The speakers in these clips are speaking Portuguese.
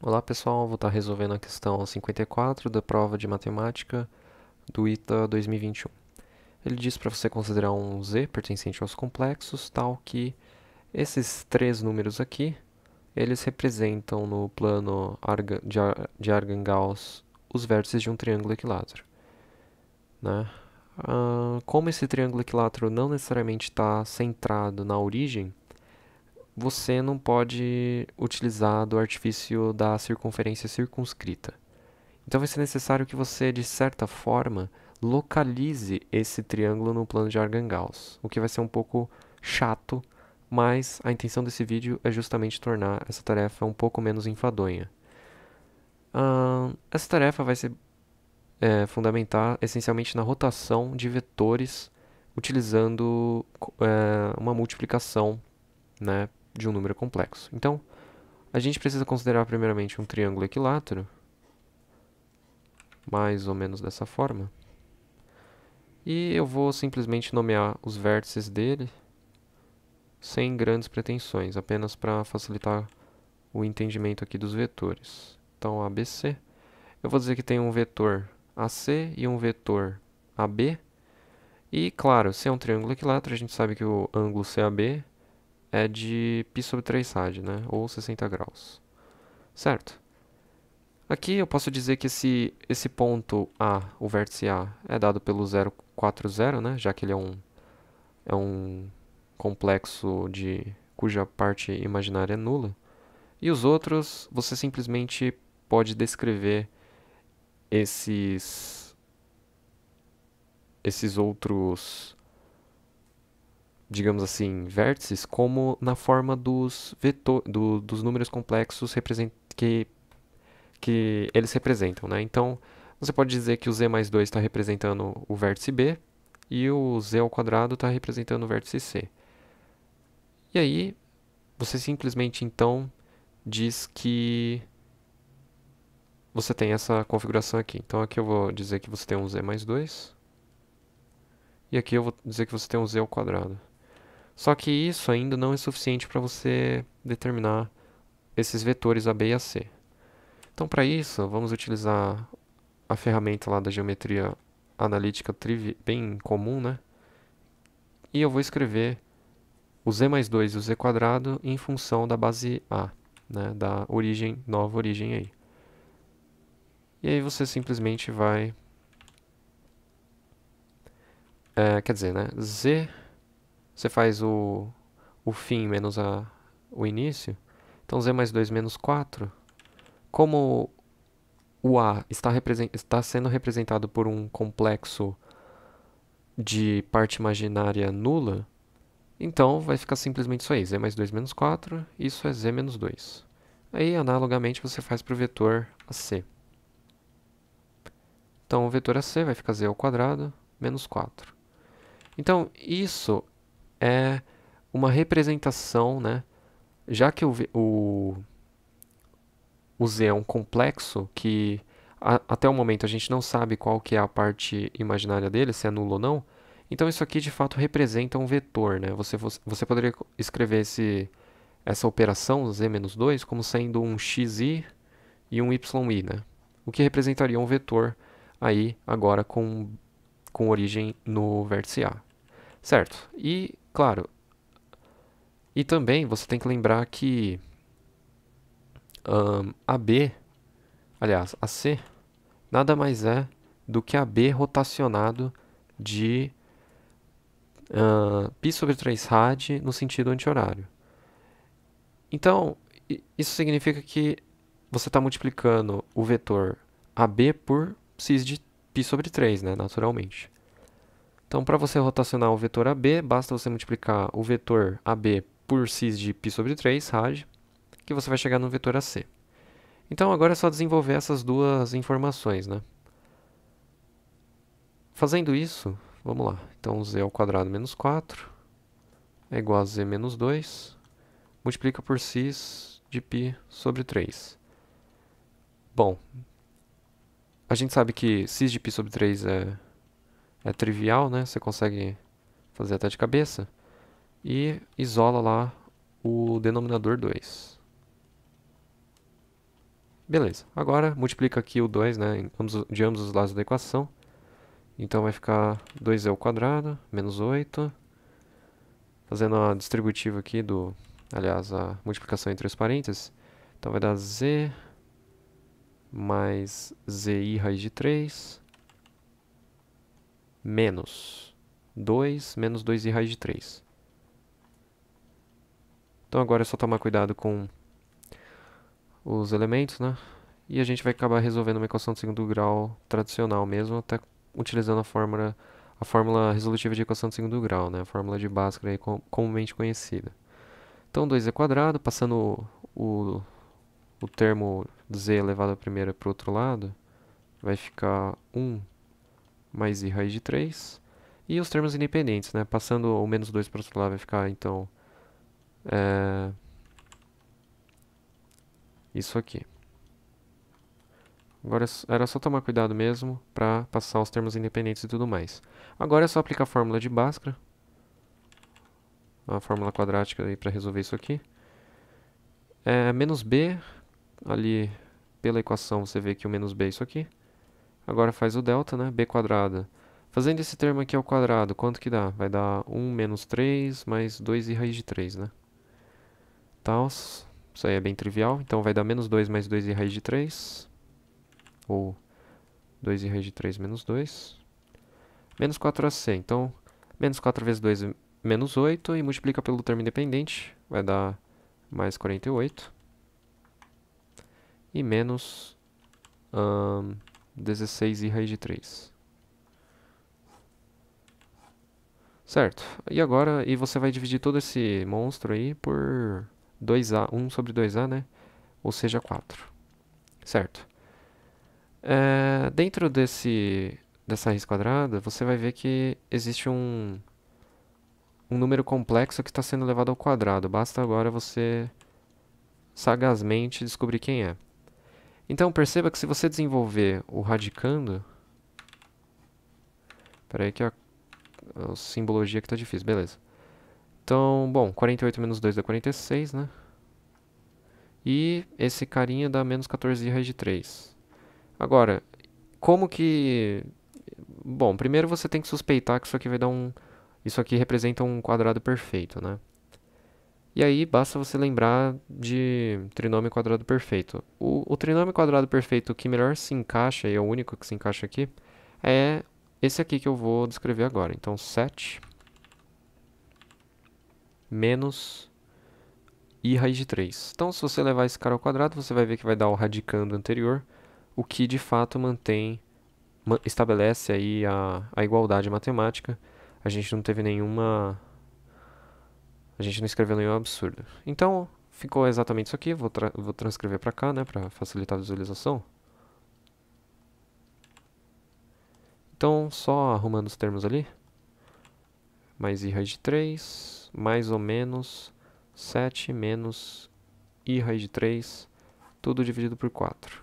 Olá pessoal, vou estar resolvendo a questão 54 da prova de matemática do ITA 2021. Ele diz para você considerar um Z pertencente aos complexos, tal que esses três números aqui, eles representam no plano de Argand-Gauss os vértices de um triângulo equilátero. Né? Ah, como esse triângulo equilátero não necessariamente está centrado na origem, você não pode utilizar do artifício da circunferência circunscrita. Então vai ser necessário que você, de certa forma, localize esse triângulo no plano de Argan-Gauss, o que vai ser um pouco chato, mas a intenção desse vídeo é justamente tornar essa tarefa um pouco menos enfadonha. Uh, essa tarefa vai se é, fundamentar essencialmente na rotação de vetores utilizando é, uma multiplicação né, de um número complexo. Então, a gente precisa considerar primeiramente um triângulo equilátero, mais ou menos dessa forma. E eu vou simplesmente nomear os vértices dele sem grandes pretensões, apenas para facilitar o entendimento aqui dos vetores. Então, ABC, eu vou dizer que tem um vetor AC e um vetor AB. E, claro, se é um triângulo equilátero, a gente sabe que o ângulo CAB é de π sobre 3 SAD, né? ou 60 graus. Certo? Aqui eu posso dizer que esse, esse ponto A, o vértice A, é dado pelo 040, né? já que ele é um, é um complexo de cuja parte imaginária é nula. E os outros, você simplesmente pode descrever esses, esses outros digamos assim, vértices, como na forma dos, vetor, do, dos números complexos que, que eles representam. Né? Então, você pode dizer que o z mais 2 está representando o vértice b e o z ao quadrado está representando o vértice c. E aí, você simplesmente então diz que você tem essa configuração aqui. Então aqui eu vou dizer que você tem um z mais 2. E aqui eu vou dizer que você tem um z ao quadrado. Só que isso ainda não é suficiente para você determinar esses vetores a, b e a c. Então, para isso, vamos utilizar a ferramenta lá da geometria analítica bem comum, né? E eu vou escrever o z mais 2 e o z quadrado em função da base A, né? da origem, nova origem aí. E aí você simplesmente vai... É, quer dizer, né? z você faz o, o fim menos a, o início. Então z mais 2 menos 4. Como o A está, está sendo representado por um complexo de parte imaginária nula, então vai ficar simplesmente isso aí, z mais 2 menos 4, isso é z menos 2. Aí, analogamente, você faz para o vetor AC. Então, o vetor AC vai ficar z ao quadrado menos 4. Então, isso é uma representação, né? Já que o, o, o Z é um complexo que a, até o momento a gente não sabe qual que é a parte imaginária dele, se é nulo ou não, então isso aqui de fato representa um vetor, né? Você, você poderia escrever esse, essa operação z-2 menos como sendo um xi e um yi, né? O que representaria um vetor aí agora com, com origem no vértice A. Certo? E Claro. E também você tem que lembrar que um, a B, aliás, a C, nada mais é do que a B rotacionado de uh, π sobre 3 rad no sentido anti-horário. Então, isso significa que você está multiplicando o vetor AB por cis de π sobre 3, né, naturalmente. Então, para você rotacionar o vetor AB, basta você multiplicar o vetor AB por cis de π sobre 3, rad, que você vai chegar no vetor AC. Então, agora é só desenvolver essas duas informações, né? Fazendo isso, vamos lá. Então, z ao quadrado menos 4 é igual a z menos 2, multiplica por cis de π sobre 3. Bom, a gente sabe que cis de π sobre 3 é é trivial, né? Você consegue fazer até de cabeça. E isola lá o denominador 2. Beleza. Agora multiplica aqui o 2, né? De ambos os lados da equação. Então vai ficar 2e quadrado, menos 8. Fazendo a distributiva aqui do... Aliás, a multiplicação entre os parênteses. Então vai dar z mais zi raiz de 3 menos 2, menos 2 e raiz de 3. Então agora é só tomar cuidado com os elementos, né? E a gente vai acabar resolvendo uma equação de segundo grau tradicional mesmo, até utilizando a fórmula, a fórmula resolutiva de equação de segundo grau, né? A fórmula de Bhaskara aí comumente conhecida. Então 2 é quadrado, passando o, o termo z elevado à primeira para o outro lado, vai ficar 1 mais i raiz de 3. E os termos independentes, né? Passando o menos 2 para o outro lado vai ficar, então, é, isso aqui. Agora é era só tomar cuidado mesmo para passar os termos independentes e tudo mais. Agora é só aplicar a fórmula de Bhaskara. A fórmula quadrática aí para resolver isso aqui. É, menos b, ali pela equação você vê que o menos b é isso aqui. Agora faz o delta, né? b quadrada. Fazendo esse termo aqui ao quadrado, quanto que dá? Vai dar 1 menos 3 mais 2 e raiz de 3, né? Tals. Isso aí é bem trivial. Então vai dar menos 2 mais 2 e raiz de 3. Ou 2 e raiz de 3 menos 2. Menos 4ac. Então, menos 4 vezes 2 é menos 8. E multiplica pelo termo independente. Vai dar mais 48. E menos... Um, 16 e raiz de 3. Certo. E agora, e você vai dividir todo esse monstro aí por 2A, 1 sobre 2A, né? Ou seja, 4. Certo. É, dentro desse, dessa raiz quadrada, você vai ver que existe um, um número complexo que está sendo levado ao quadrado. Basta agora você sagazmente descobrir quem é. Então perceba que se você desenvolver o radicando... Espera aí que a, a simbologia que está difícil, beleza. Então, bom, 48 menos 2 dá 46, né? E esse carinha dá menos 14 raiz de 3. Agora, como que... Bom, primeiro você tem que suspeitar que isso aqui vai dar um... Isso aqui representa um quadrado perfeito, né? E aí basta você lembrar de trinômio quadrado perfeito. O, o trinômio quadrado perfeito que melhor se encaixa, e é o único que se encaixa aqui, é esse aqui que eu vou descrever agora. Então, 7 menos i raiz de 3. Então, se você levar esse cara ao quadrado, você vai ver que vai dar o radicando anterior, o que de fato mantém, estabelece aí a, a igualdade matemática. A gente não teve nenhuma a gente não escreveu nenhum absurdo. Então, ficou exatamente isso aqui, vou, tra vou transcrever para cá, né, para facilitar a visualização. Então, só arrumando os termos ali, mais raiz de 3, mais ou menos 7 menos raiz de 3, tudo dividido por 4.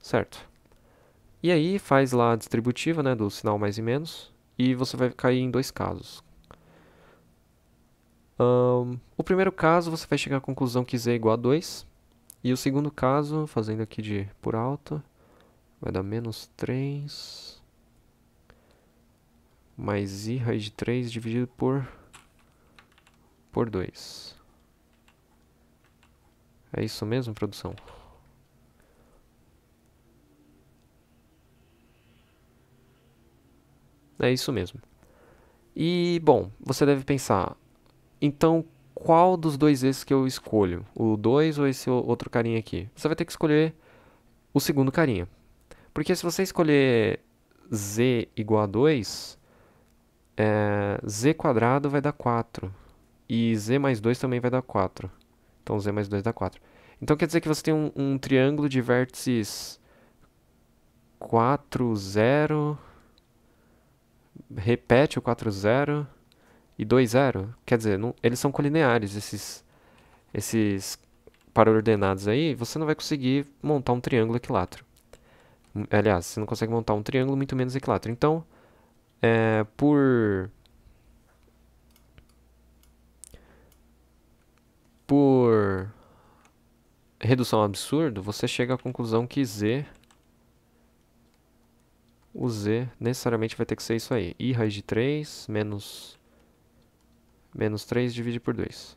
Certo. E aí faz lá a distributiva né, do sinal mais e menos, e você vai cair em dois casos. Um, o primeiro caso, você vai chegar à conclusão que Z é igual a 2. E o segundo caso, fazendo aqui de por alto, vai dar menos 3 mais i raiz de 3 dividido por, por 2. É isso mesmo, produção? É isso mesmo. E, bom, você deve pensar, então, qual dos dois esses que eu escolho? O 2 ou esse outro carinha aqui? Você vai ter que escolher o segundo carinha. Porque se você escolher z igual a 2, é, z quadrado vai dar 4. E z mais 2 também vai dar 4. Então z mais 2 dá 4. Então quer dizer que você tem um, um triângulo de vértices 4, 0. Repete o 4, 0 e 2,0. Quer dizer, não, eles são colineares, esses, esses paraordenados aí. Você não vai conseguir montar um triângulo equilátero. Hum, aliás, você não consegue montar um triângulo, muito menos equilátero. Então, é, por... Por redução ao absurdo, você chega à conclusão que Z o z necessariamente vai ter que ser isso aí. i raiz de 3 menos Menos 3 divide por 2.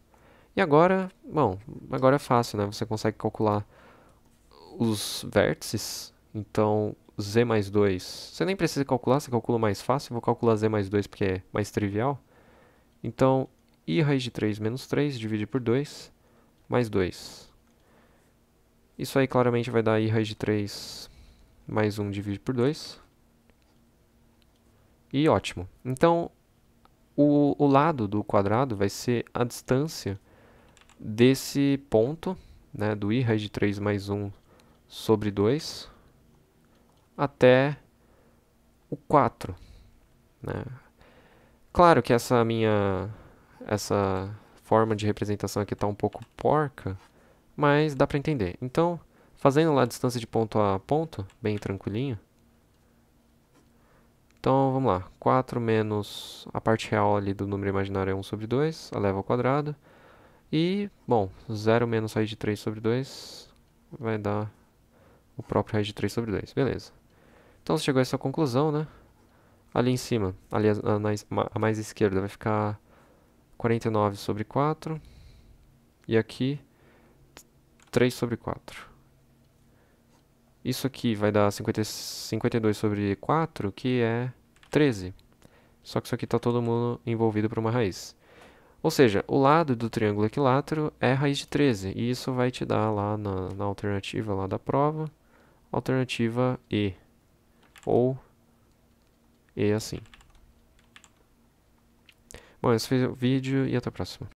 E agora, bom, agora é fácil, né? Você consegue calcular os vértices. Então, z mais 2, você nem precisa calcular, você calcula mais fácil. Eu vou calcular z mais 2 porque é mais trivial. Então, i raiz de 3 menos 3 divide por 2, mais 2. Isso aí claramente vai dar i raiz de 3 mais 1 divide por 2. E ótimo. Então, o, o lado do quadrado vai ser a distância desse ponto, né, do i raiz de 3 mais 1 sobre 2, até o 4. Né? Claro que essa minha essa forma de representação aqui está um pouco porca, mas dá para entender. Então, fazendo lá a distância de ponto a ponto, bem tranquilinho, então vamos lá, 4 menos a parte real ali do número imaginário é 1 sobre 2, a leva ao quadrado. E, bom, 0 menos raiz de 3 sobre 2 vai dar o próprio raiz de 3 sobre 2, beleza. Então você chegou a essa conclusão, né? Ali em cima, ali a, mais, a mais esquerda vai ficar 49 sobre 4. E aqui, 3 sobre 4. Isso aqui vai dar 50, 52 sobre 4, que é 13. Só que isso aqui está todo mundo envolvido por uma raiz. Ou seja, o lado do triângulo equilátero é raiz de 13. E isso vai te dar lá na, na alternativa lá da prova, alternativa E. Ou E assim. Bom, esse foi o vídeo e até a próxima.